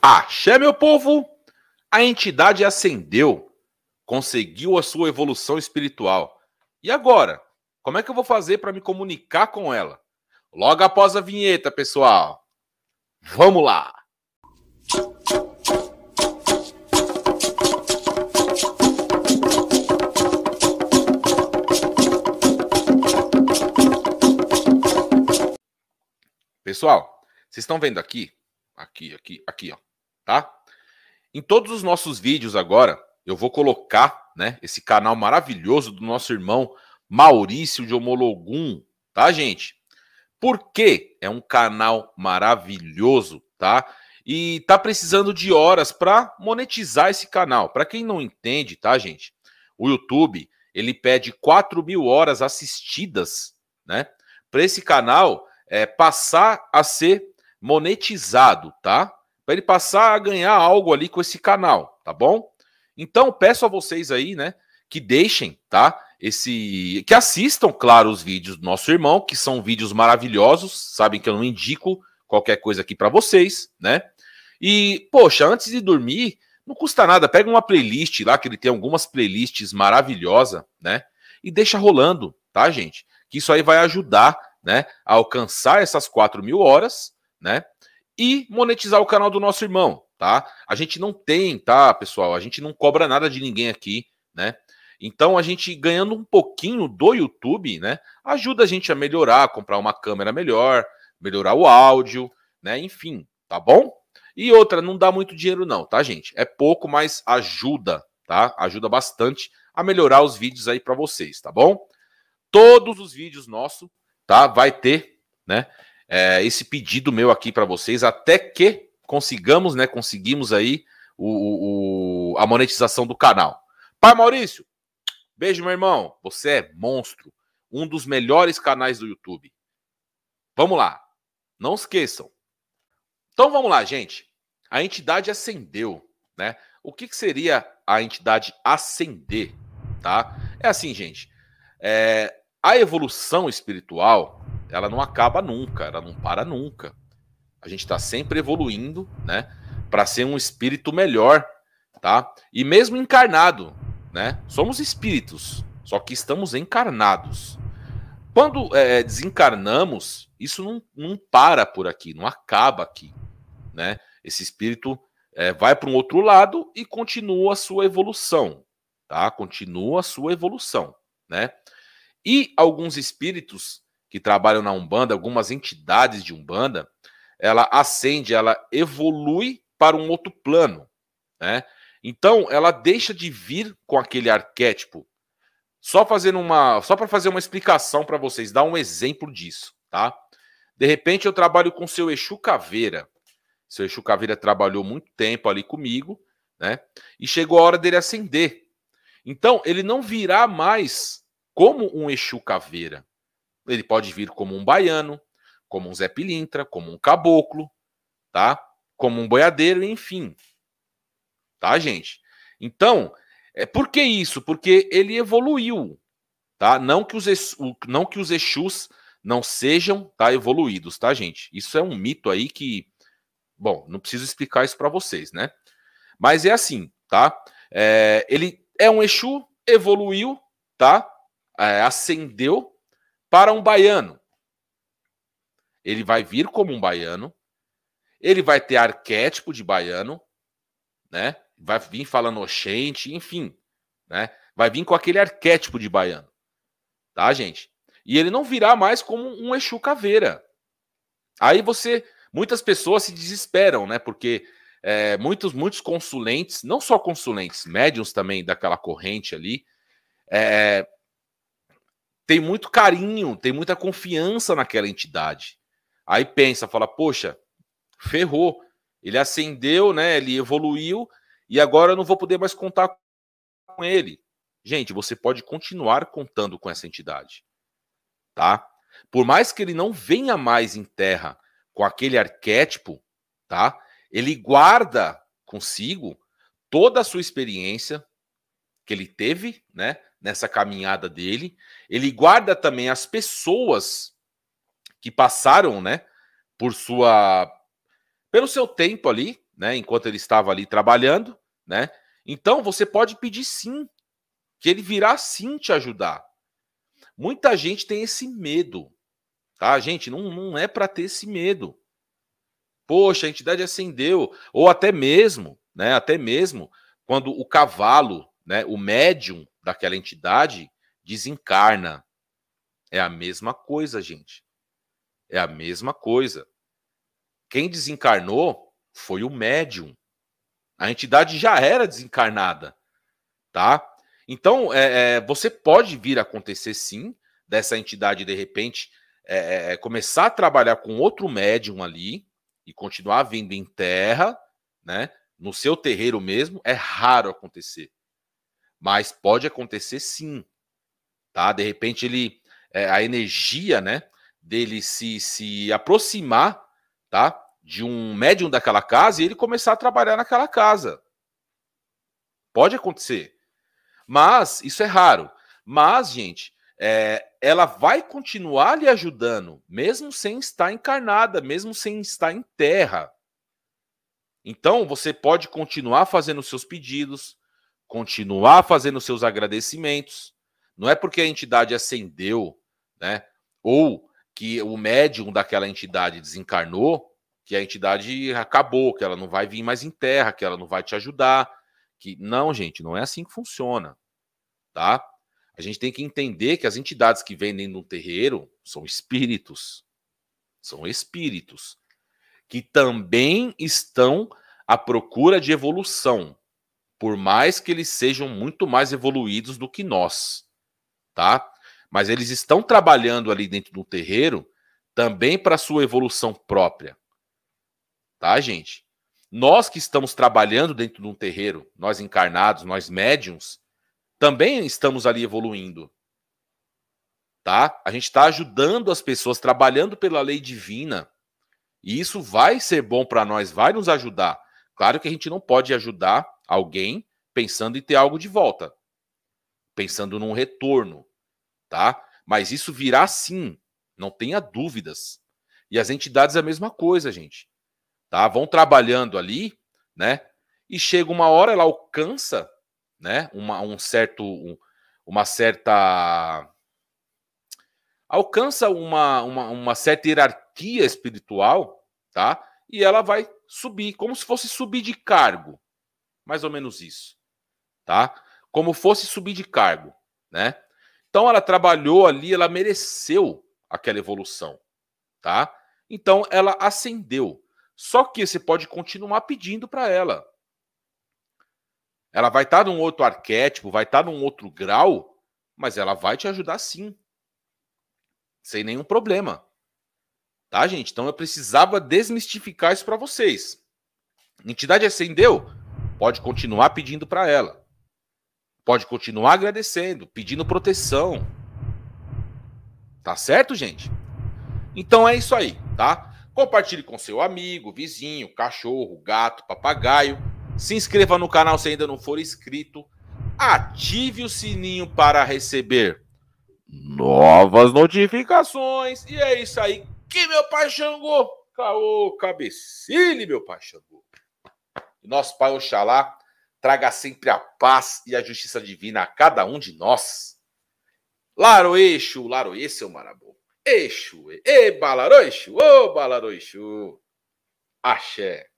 Axé, meu povo! A entidade acendeu, conseguiu a sua evolução espiritual. E agora? Como é que eu vou fazer para me comunicar com ela? Logo após a vinheta, pessoal. Vamos lá! Pessoal, vocês estão vendo aqui? Aqui, aqui, aqui, ó tá? Em todos os nossos vídeos agora, eu vou colocar, né, esse canal maravilhoso do nosso irmão Maurício de Homologum, tá, gente? Porque é um canal maravilhoso, tá? E tá precisando de horas para monetizar esse canal. Para quem não entende, tá, gente? O YouTube ele pede 4 mil horas assistidas, né? Para esse canal é, passar a ser monetizado, tá? para ele passar a ganhar algo ali com esse canal, tá bom? Então, peço a vocês aí, né, que deixem, tá? Esse que assistam, claro, os vídeos do nosso irmão, que são vídeos maravilhosos, sabem que eu não indico qualquer coisa aqui para vocês, né? E, poxa, antes de dormir, não custa nada, pega uma playlist lá que ele tem algumas playlists maravilhosas, né? E deixa rolando, tá, gente? Que isso aí vai ajudar, né, a alcançar essas 4 mil horas, né? e monetizar o canal do nosso irmão, tá? A gente não tem, tá, pessoal? A gente não cobra nada de ninguém aqui, né? Então a gente ganhando um pouquinho do YouTube, né, ajuda a gente a melhorar, comprar uma câmera melhor, melhorar o áudio, né, enfim, tá bom? E outra, não dá muito dinheiro não, tá, gente? É pouco, mas ajuda, tá? Ajuda bastante a melhorar os vídeos aí para vocês, tá bom? Todos os vídeos nossos, tá? Vai ter, né? é, esse pedido meu aqui para vocês, até que consigamos, né? Conseguimos aí o, o, a monetização do canal. Pai Maurício, beijo, meu irmão. Você é monstro. Um dos melhores canais do YouTube. Vamos lá. Não esqueçam. Então vamos lá, gente. A entidade acendeu né? O que, que seria a entidade acender tá? É assim, gente. É, a evolução espiritual ela não acaba nunca, ela não para nunca. A gente está sempre evoluindo, né? Para ser um espírito melhor, tá? E mesmo encarnado, né? Somos espíritos, só que estamos encarnados. Quando é, é desencarnamos, isso não, não para por aqui, não acaba aqui, né? Esse espírito é, vai para um outro lado e continua a sua evolução, tá? Continua a sua evolução, né? E alguns espíritos que trabalham na Umbanda, algumas entidades de Umbanda, ela acende, ela evolui para um outro plano, né? Então, ela deixa de vir com aquele arquétipo. Só fazendo uma, só para fazer uma explicação para vocês, dar um exemplo disso, tá? De repente eu trabalho com seu Exu Caveira. Seu Exu Caveira trabalhou muito tempo ali comigo, né? E chegou a hora dele acender. Então, ele não virá mais como um Exu Caveira. Ele pode vir como um baiano, como um Zé Pilintra, como um caboclo, tá? Como um boiadeiro, enfim. Tá, gente? Então, é por que isso? Porque ele evoluiu, tá? Não que os não que os Exus não sejam, tá, evoluídos, tá, gente? Isso é um mito aí que bom, não preciso explicar isso para vocês, né? Mas é assim, tá? É, ele é um Exu, evoluiu, tá? É, ascendeu, para um baiano. Ele vai vir como um baiano, ele vai ter arquétipo de baiano, né? Vai vir falando oxente, enfim, né? Vai vir com aquele arquétipo de baiano, tá, gente? E ele não virá mais como um Exu Caveira. Aí você, muitas pessoas se desesperam, né? Porque é, muitos, muitos consulentes, não só consulentes, médiums também daquela corrente ali, é, tem muito carinho, tem muita confiança naquela entidade. Aí pensa, fala, poxa, ferrou. Ele ascendeu, né? Ele evoluiu e agora eu não vou poder mais contar com ele. Gente, você pode continuar contando com essa entidade, tá? Por mais que ele não venha mais em terra com aquele arquétipo, tá? Ele guarda consigo toda a sua experiência que ele teve, né? nessa caminhada dele. Ele guarda também as pessoas que passaram, né, por sua pelo seu tempo ali, né, enquanto ele estava ali trabalhando, né? Então você pode pedir sim, que ele virá sim te ajudar. Muita gente tem esse medo, tá, gente? Não, não é para ter esse medo. Poxa, a entidade acendeu, ou até mesmo, né, até mesmo quando o cavalo, né, o médium daquela entidade desencarna. É a mesma coisa, gente. É a mesma coisa. Quem desencarnou foi o médium. A entidade já era desencarnada, tá? Então, é, é, você pode vir a acontecer sim, dessa entidade de repente é, é, é começar a trabalhar com outro médium ali e continuar vindo em terra, né? No seu terreiro mesmo, é raro acontecer. Mas pode acontecer sim, tá? De repente ele é, a energia, né, dele se se aproximar, tá? De um médium daquela casa e ele começar a trabalhar naquela casa. Pode acontecer. Mas isso é raro. Mas, gente, é, ela vai continuar lhe ajudando, mesmo sem estar encarnada, mesmo sem estar em terra. Então, você pode continuar fazendo seus pedidos, continuar fazendo seus agradecimentos. Não é porque a entidade acendeu, né? Ou que o médium daquela entidade desencarnou, que a entidade acabou, que ela não vai vir mais em terra, que ela não vai te ajudar, que não, gente, não é assim que funciona, tá? A gente tem que entender que as entidades que vêm dentro terreiro são espíritos. São espíritos que também estão à procura de evolução por mais que eles sejam muito mais evoluídos do que nós, tá? Mas eles estão trabalhando ali dentro do terreiro também para sua evolução própria, tá, gente? Nós que estamos trabalhando dentro de um terreiro, nós encarnados, nós médiums, também estamos ali evoluindo, tá? A gente está ajudando as pessoas, trabalhando pela lei divina, e isso vai ser bom para nós, vai nos ajudar. Claro que a gente não pode ajudar alguém pensando em ter algo de volta, pensando num retorno, tá? Mas isso virá sim, não tenha dúvidas. E as entidades é a mesma coisa, gente, tá? Vão trabalhando ali, né? E chega uma hora ela alcança, né? Uma, um certo, um, uma certa alcança uma, uma, uma certa hierarquia espiritual, tá? E ela vai subir, como se fosse subir de cargo, mais ou menos isso, tá? Como fosse subir de cargo, né? Então ela trabalhou ali, ela mereceu aquela evolução, tá? Então ela ascendeu. Só que você pode continuar pedindo para ela. Ela vai estar tá num outro arquétipo, vai estar tá num outro grau, mas ela vai te ajudar sim. Sem nenhum problema. Tá, gente? Então eu precisava desmistificar isso para vocês. Entidade ascendeu? Pode continuar pedindo para ela. Pode continuar agradecendo, pedindo proteção. Tá certo, gente? Então é isso aí, tá? Compartilhe com seu amigo, vizinho, cachorro, gato, papagaio. Se inscreva no canal se ainda não for inscrito. Ative o sininho para receber novas notificações. E é isso aí. Que meu pai Xangô! Caô, cabecile, meu pai Xangô! E nosso Pai Oxalá traga sempre a paz e a justiça divina a cada um de nós. Laro eixo, laro seu marabô. Eixo, e balarô eixo, ô balarô eixo. Axé.